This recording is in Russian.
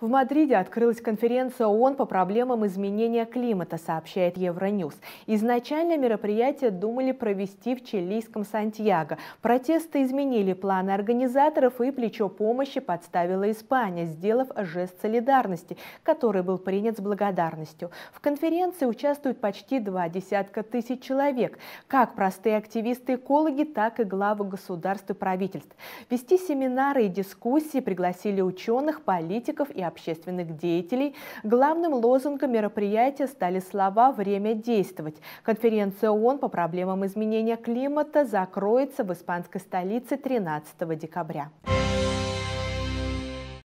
В Мадриде открылась конференция ООН по проблемам изменения климата, сообщает Евроньюз. Изначально мероприятие думали провести в чилийском Сантьяго. Протесты изменили планы организаторов и плечо помощи подставила Испания, сделав жест солидарности, который был принят с благодарностью. В конференции участвуют почти два десятка тысяч человек, как простые активисты-экологи, так и главы государств и правительств. Вести семинары и дискуссии пригласили ученых, политиков и общественных деятелей, главным лозунгом мероприятия стали слова «Время действовать». Конференция ООН по проблемам изменения климата закроется в испанской столице 13 декабря.